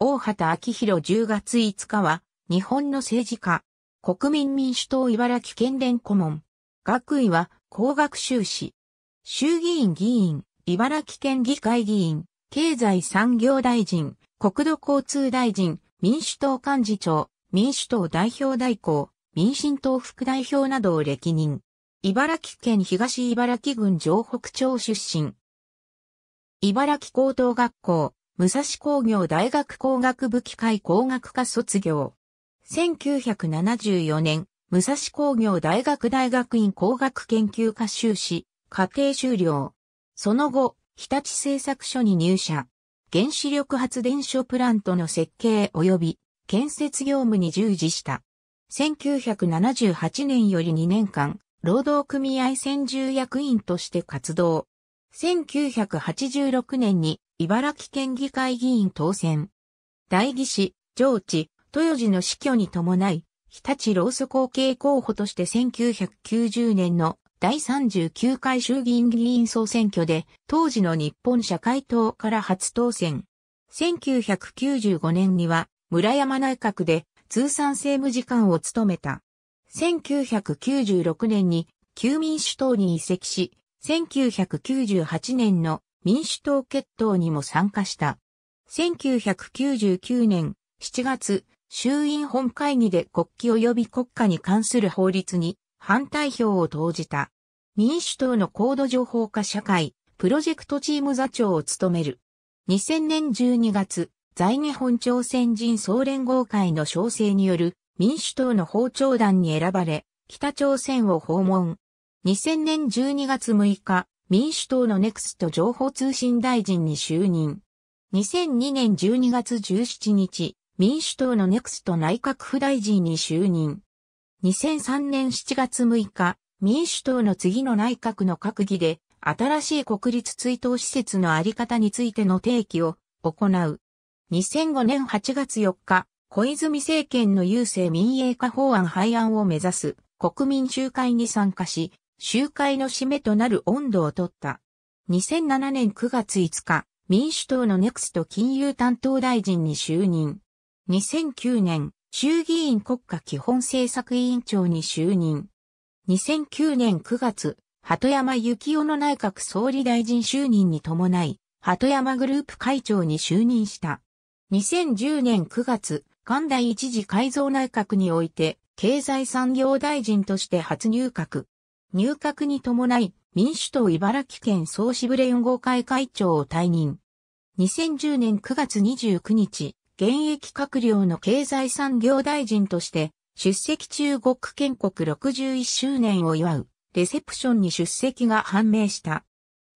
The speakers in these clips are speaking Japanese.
大畑昭弘10月5日は、日本の政治家、国民民主党茨城県連顧問、学位は工学修士、衆議院議員、茨城県議会議員、経済産業大臣、国土交通大臣、民主党幹事長、民主党代表代行、民進党副代表などを歴任。茨城県東茨城郡城北町出身。茨城高等学校、武蔵工業大学工学部機械工学科卒業。1974年、武蔵工業大学大学院工学研究科修士、家庭修了。その後、日立製作所に入社。原子力発電所プラントの設計及び建設業務に従事した。1978年より2年間、労働組合専従役員として活動。1986年に茨城県議会議員当選。大義士、上智、豊寺の死去に伴い、日立労組後継候補として1990年の第39回衆議院議員総選挙で、当時の日本社会党から初当選。1995年には、村山内閣で通算政務次官を務めた。1996年に、旧民主党に移籍し、1998年の民主党決闘にも参加した。1999年7月、衆院本会議で国旗及び国家に関する法律に反対票を投じた。民主党の高度情報化社会、プロジェクトチーム座長を務める。2000年12月、在日本朝鮮人総連合会の招請による民主党の法朝団に選ばれ、北朝鮮を訪問。2000年12月6日、民主党のネクスト情報通信大臣に就任。2002年12月17日、民主党のネクスト内閣府大臣に就任。2003年7月6日、民主党の次の内閣の閣議で、新しい国立追悼施設のあり方についての提起を行う。2005年8月4日、小泉政権の郵政民営化法案廃案を目指す国民集会に参加し、集会の締めとなる温度を取った。2007年9月5日、民主党のネクスト金融担当大臣に就任。2009年、衆議院国家基本政策委員長に就任。2009年9月、鳩山幸夫の内閣総理大臣就任に伴い、鳩山グループ会長に就任した。2010年9月、関大一次改造内閣において、経済産業大臣として初入閣。入閣に伴い民主党茨城県総支部連合会会長を退任。2010年9月29日、現役閣僚の経済産業大臣として出席中国建国61周年を祝うレセプションに出席が判明した。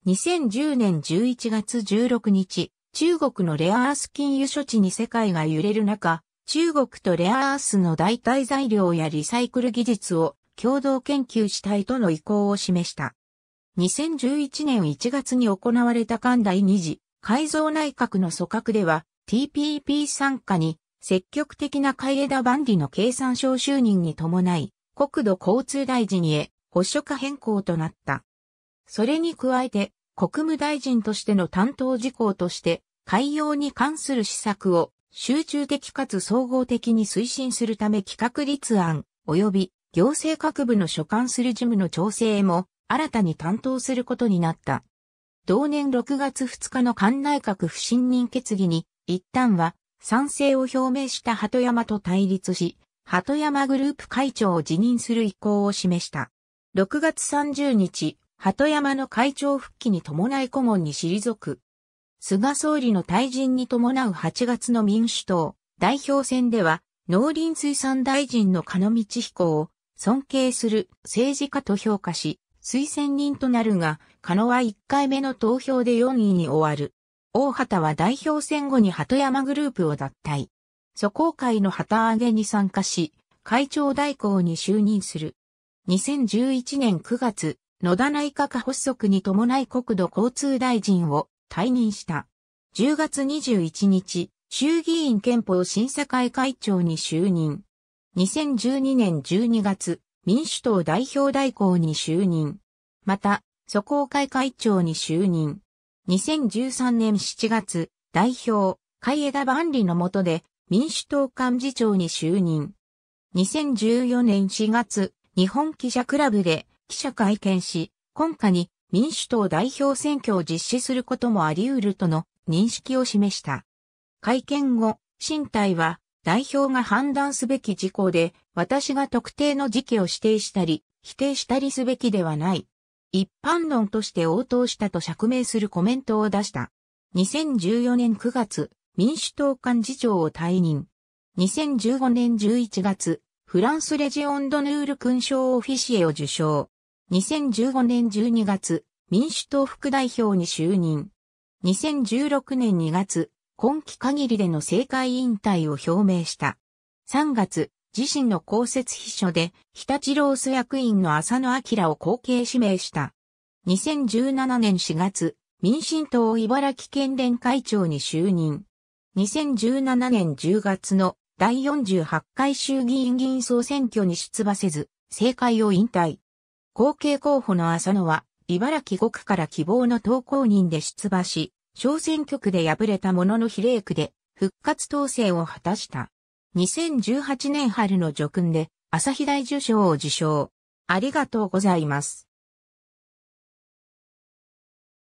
2010年11月16日、中国のレアアース金融処置に世界が揺れる中、中国とレアアースの代替材料やリサイクル技術を共同研究したいとの意向を示した。2011年1月に行われた関第2次改造内閣の組閣では TPP 参加に積極的な海枝万里の計算省就任に伴い国土交通大臣へ保化変更となった。それに加えて国務大臣としての担当事項として海洋に関する施策を集中的かつ総合的に推進するため企画立案及び行政各部の所管する事務の調整も新たに担当することになった。同年6月2日の官内閣不信任決議に、一旦は賛成を表明した鳩山と対立し、鳩山グループ会長を辞任する意向を示した。6月30日、鳩山の会長復帰に伴い顧問に退く。菅総理の退陣に伴う8月の民主党代表選では、農林水産大臣の鹿道彦を尊敬する政治家と評価し、推薦人となるが、狩野は1回目の投票で4位に終わる。大畑は代表戦後に鳩山グループを脱退。蘇公会の旗揚げに参加し、会長代行に就任する。2011年9月、野田内閣発足に伴い国土交通大臣を退任した。10月21日、衆議院憲法審査会会長に就任。2012年12月、民主党代表代行に就任。また、蘇公会会長に就任。2013年7月、代表、海枝万里の下で、民主党幹事長に就任。2014年4月、日本記者クラブで記者会見し、今夏に民主党代表選挙を実施することもあり得るとの認識を示した。会見後、身体は代表が判断すべき事項で、私が特定の時期を指定したり、否定したりすべきではない。一般論として応答したと釈明するコメントを出した。2014年9月、民主党幹事長を退任。2015年11月、フランスレジオンドヌール勲章オフィシエを受賞。2015年12月、民主党副代表に就任。2016年2月、今季限りでの政界引退を表明した。3月、自身の公設秘書で、日立ロース役員の浅野明を後継指名した。2017年4月、民進党茨城県連会長に就任。2017年10月の第48回衆議院議員総選挙に出馬せず、政界を引退。後継候補の浅野は、茨城5区から希望の投稿人で出馬し、小選挙区で敗れたものの比例区で復活当選を果たした。2018年春の叙勲で朝日大受賞を受賞。ありがとうございます。